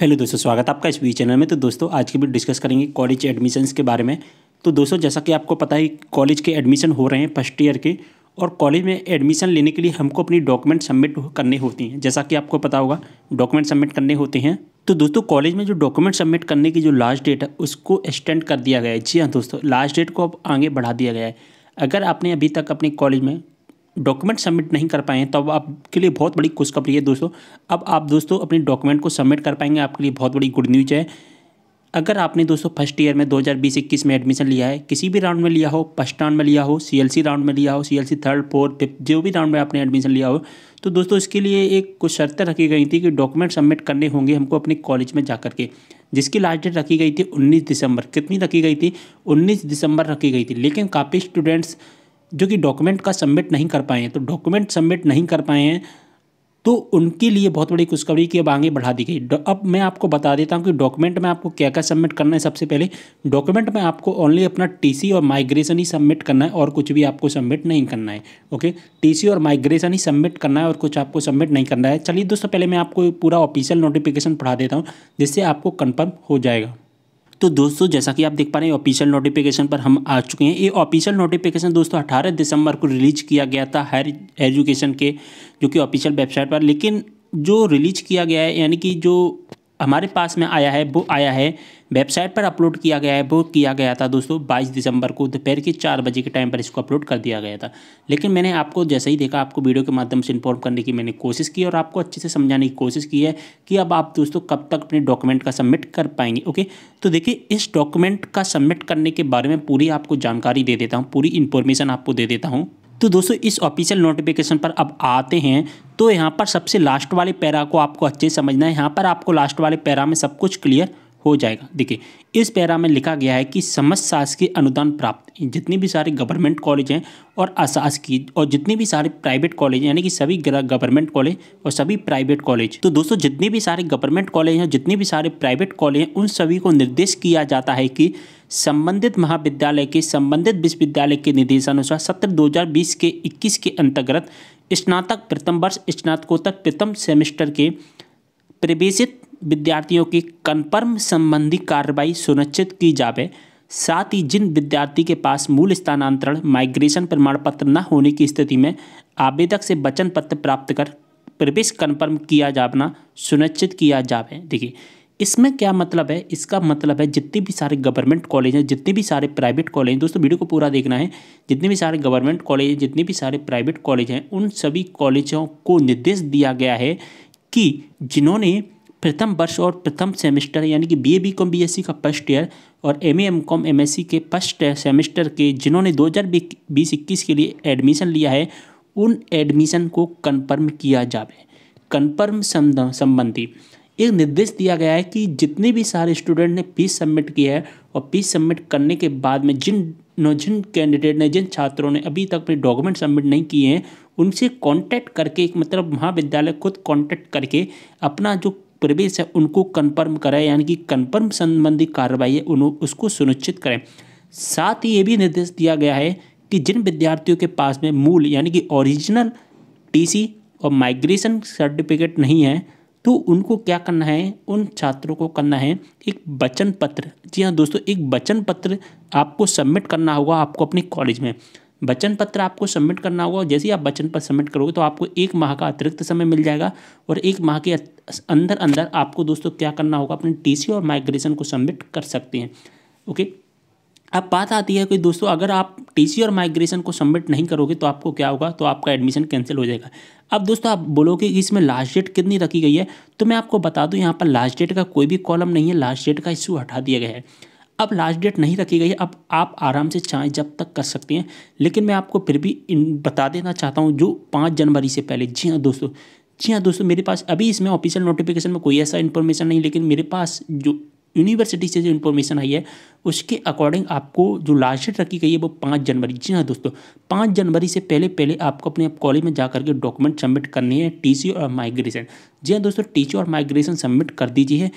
hello दोस्तों स्वागत है आपका इस वी चैनल में तो दोस्तों आज की भी डिस्कस करेंगे कॉलेज एडमिशंस के बारे में तो दोस्तों जैसा कि आपको पता है कॉलेज के एडमिशन हो रहे हैं फर्स्ट ईयर के और कॉलेज में एडमिशन लेने के लिए हमको अपनी डॉक्यूमेंट सबमिट करने होती हैं जैसा कि आपको पता होगा डॉक्यूमेंट सबमिट करने होते हैं तो दोस्तों कॉलेज में जो डॉक्यूमेंट सबमिट करने की जो लास्ट डेट है उसको एक्सटेंड कर दिया गया है जी हाँ दोस्तों लास्ट डेट को अब आगे बढ़ा दिया गया है अगर आपने अभी तक अपने कॉलेज में डॉक्यूमेंट सबमिट नहीं कर पाए हैं तो अब आपके लिए बहुत बड़ी खुशखबरी है दोस्तों अब आप दोस्तों अपने डॉक्यूमेंट को सबमिट कर पाएंगे आपके लिए बहुत बड़ी गुड न्यूज है अगर आपने दोस्तों फर्स्ट ईयर में 2021 में एडमिशन लिया है किसी भी राउंड में लिया हो फर्स्ट राउंड में लिया हो सीएलसी राउंड में लिया हो सीएलसी थर्ड फोर्थ फिफ्थ जो भी राउंड में आपने एडमिशन लिया हो तो दोस्तों इसके लिए एक कुछ शर्तें रखी गई थी कि डॉक्यूमेंट सबमिट करने होंगे हमको अपने कॉलेज में जा के जिसकी लास्ट डेट रखी गई थी उन्नीस दिसंबर कितनी रखी गई थी उन्नीस दिसंबर रखी गई थी लेकिन काफ़ी स्टूडेंट्स जो कि डॉक्यूमेंट का सबमिट नहीं कर पाए हैं तो डॉक्यूमेंट सबमिट नहीं कर पाए हैं तो उनके लिए बहुत बड़ी खुशखबरी की अब आगे बढ़ा दी गई अब मैं आपको बता देता हूँ कि डॉक्यूमेंट में आपको क्या क्या सबमिट करना है सबसे पहले डॉक्यूमेंट में आपको ओनली अपना टीसी और माइग्रेशन ही सबमिट करना है और कुछ भी आपको सबमिट नहीं करना है ओके टीसी और माइग्रेशन ही सबमिट करना है और कुछ आपको सबमिट नहीं करना है चलिए दोस्तों पहले मैं आपको पूरा ऑफिशियल नोटिफिकेशन पढ़ा देता हूँ जिससे आपको कन्फर्म हो जाएगा तो दोस्तों जैसा कि आप देख पा रहे हैं ऑफिशियल नोटिफिकेशन पर हम आ चुके हैं ये ऑफिशियल नोटिफिकेशन दोस्तों अठारह दिसंबर को रिलीज किया गया था हायर एजुकेशन के जो कि ऑफिशियल वेबसाइट पर लेकिन जो रिलीज किया गया है यानी कि जो हमारे पास में आया है वो आया है वेबसाइट पर अपलोड किया गया है वो किया गया था दोस्तों 22 दिसंबर को दोपहर के चार बजे के टाइम पर इसको अपलोड कर दिया गया था लेकिन मैंने आपको जैसे ही देखा आपको वीडियो के माध्यम से इन्फॉर्म करने की मैंने कोशिश की और आपको अच्छे से समझाने की कोशिश की है कि अब आप दोस्तों कब तक अपने डॉक्यूमेंट का सबमिट कर पाएंगे ओके तो देखिए इस डॉक्यूमेंट का सबमिट करने के बारे में पूरी आपको जानकारी दे देता हूँ पूरी इन्फॉर्मेशन आपको दे देता हूँ तो दोस्तों इस ऑफिशियल नोटिफिकेशन पर अब आते हैं तो यहाँ पर सबसे लास्ट वाले पैरा को आपको अच्छे समझना है यहाँ पर आपको लास्ट वाले पैरा में सब कुछ क्लियर हो जाएगा देखिए इस पैरा में लिखा गया है कि समस्त शासकीय अनुदान प्राप्त जितनी भी सारे गवर्नमेंट कॉलेज हैं और अशासकीय और जितने भी सारे प्राइवेट कॉलेज यानी कि सभी गवर्नमेंट कॉलेज और सभी प्राइवेट कॉलेज तो दोस्तों जितने भी सारे गवर्नमेंट कॉलेज हैं जितने भी सारे प्राइवेट कॉलेज हैं उन सभी को निर्देश किया जाता है कि संबंधित महाविद्यालय के संबंधित विश्वविद्यालय के निर्देशानुसार सत्र दो के इक्कीस के अंतर्गत स्नातक प्रथम वर्ष स्नातकोत्तर प्रथम सेमेस्टर के प्रवेशित विद्यार्थियों की कन्फर्म संबंधी कार्रवाई सुनिश्चित की जावे साथ ही जिन विद्यार्थी के पास मूल स्थानांतरण माइग्रेशन प्रमाण पत्र न होने की स्थिति में आवेदक से वचन पत्र प्राप्त कर प्रवेश कन्फर्म किया जाना सुनिश्चित किया जावे देखिए इसमें क्या मतलब है इसका मतलब है जितने भी सारे गवर्नमेंट कॉलेज हैं जितने भी सारे प्राइवेट कॉलेज हैं दोस्तों वीडियो को पूरा देखना है जितने भी सारे गवर्नमेंट कॉलेज हैं जितने भी सारे प्राइवेट कॉलेज हैं उन सभी कॉलेजों को निर्देश दिया गया है कि जिन्होंने प्रथम वर्ष और प्रथम सेमेस्टर यानी कि B A B com B S C का फर्स्ट ईयर और M A M com M S C के फर्स्ट सेमेस्टर के जिन्होंने दो हज़ार बीस इक्कीस के लिए एडमिशन लिया है उन एडमिशन को कन्फर्म किया जाए कन्फर्म संबंधी एक निर्देश दिया गया है कि जितने भी सारे स्टूडेंट ने फीस सबमिट किया है और फीस सबमिट करने के बाद में जिन जिन कैंडिडेट ने जिन छात्रों ने अभी तक अपने डॉक्यूमेंट सबमिट नहीं किए हैं उनसे कांटेक्ट करके एक मतलब महाविद्यालय खुद कांटेक्ट करके अपना जो प्रवेश है उनको कन्फर्म करें यानी कि कन्फर्म संबंधी कार्रवाई है उन उसको सुनिश्चित करें साथ ही ये भी निर्देश दिया गया है कि जिन विद्यार्थियों के पास में मूल यानी कि ओरिजिनल टीसी और माइग्रेशन सर्टिफिकेट नहीं है तो उनको क्या करना है उन छात्रों को करना है एक वचन पत्र जी हाँ दोस्तों एक वचन पत्र आपको सबमिट करना होगा आपको अपने कॉलेज में वचन पत्र आपको सबमिट करना होगा और जैसे ही आप वचन पत्र सबमिट करोगे तो आपको एक माह का अतिरिक्त समय मिल जाएगा और एक माह के अंदर अंदर आपको दोस्तों क्या करना होगा अपने टीसी और माइग्रेशन को सबमिट कर सकते हैं ओके अब बात आती है कि दोस्तों अगर आप टीसी और माइग्रेशन को सबमिट नहीं करोगे तो आपको क्या होगा तो आपका एडमिशन कैंसिल हो जाएगा अब दोस्तों आप बोलोगे कि इसमें लास्ट डेट कितनी रखी गई है तो मैं आपको बता दूं यहाँ पर लास्ट डेट का कोई भी कॉलम नहीं है लास्ट डेट का इशू हटा दिया गया है अब लास्ट डेट नहीं रखी गई है अब आप आराम से चाहें जब तक कर सकते हैं लेकिन मैं आपको फिर भी इन बता देना चाहता हूँ जो पाँच जनवरी से पहले जी हाँ दोस्तों जी हाँ दोस्तों मेरे पास अभी इसमें ऑफिशियल नोटिफिकेशन में कोई ऐसा इन्फॉर्मेशन नहीं लेकिन मेरे पास जो यूनिवर्सिटी से जो इन्फॉर्मेशन आई है उसके अकॉर्डिंग आपको जो लास्ट डेट रखी गई है वो पाँच जनवरी जी हाँ दोस्तों पाँच जनवरी से पहले पहले आपको अपने आप कॉलेज में जा करके डॉक्यूमेंट सबमिट करने हैं टीसी और माइग्रेशन जी हाँ दोस्तों टीसी और माइग्रेशन सबमिट कर दीजिए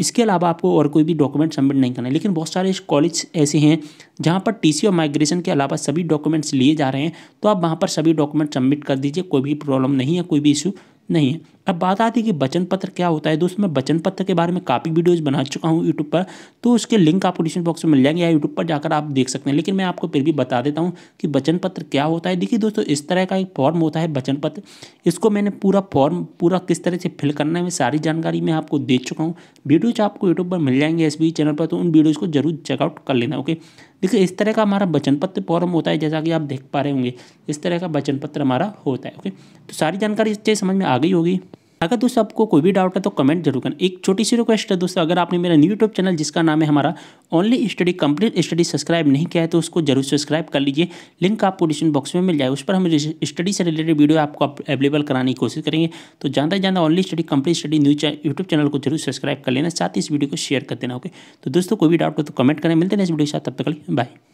इसके अलावा आपको और कोई भी डॉक्यूमेंट सबमिट नहीं करना है लेकिन बहुत सारे कॉलेज ऐसे हैं जहाँ पर टी और माइग्रेशन के अलावा सभी डॉक्यूमेंट्स लिए जा रहे हैं तो आप वहाँ पर सभी डॉक्यूमेंट सबमिट कर दीजिए कोई भी प्रॉब्लम नहीं है कोई भी इशू नहीं है अब बात आती है कि वचन पत्र क्या होता है दोस्तों मैं वचन पत्र के बारे में काफ़ी वीडियोस बना चुका हूँ यूट्यूब पर तो उसके लिंक आपको डिस्क्रिप्शन बॉक्स में मिल जाएंगे या यूट्यूब पर जाकर आप देख सकते हैं लेकिन मैं आपको फिर भी बता देता हूँ कि वचन पत्र क्या होता है देखिए दोस्तों इस तरह का एक फॉर्म होता है वचन पत्र इसको मैंने पूरा फॉर्म पूरा किस तरह से फिल करना है मैं सारी जानकारी मैं आपको दे चुका हूँ वीडियोज़ आपको यूट्यूब पर मिल जाएंगे एस चैनल पर तो उन वीडियोज़ को जरूर चेकआउट कर लेना ओके देखिए इस तरह का हमारा वचन पत्र फॉर्म होता है जैसा कि आप देख पा रहे होंगे इस तरह का वचन पत्र हमारा होता है ओके तो सारी जानकारी इस समझ में आ गई होगी अगर दोस्तों आपको कोई भी डाउट है तो कमेंट जरूर करें एक छोटी सी रिक्वेस्ट है दोस्तों अगर आपने मेरा न्यू यूट्यूब चैनल जिसका नाम है हमारा only study complete study subscribe नहीं किया है तो उसको जरूर सब्सक्राइब कर लीजिए लिंक आपको डिस्क्रिप्शन बॉक्स में मिल जाए उस पर हम स्टडी से रिलेटेड वीडियो आपको अवेलेबल कराने की कोशिश करेंगे तो जानते जानते only study complete study news YouTube channel को जरूर सब्सक्राइब कर लेना साथ ही इस वीडियो को शेयर कर देना ओके तो दोस्तों कोई भी डाउट हो तो कमेंट करें मिलते हैं इस वीडियो के साथ तब तक बाय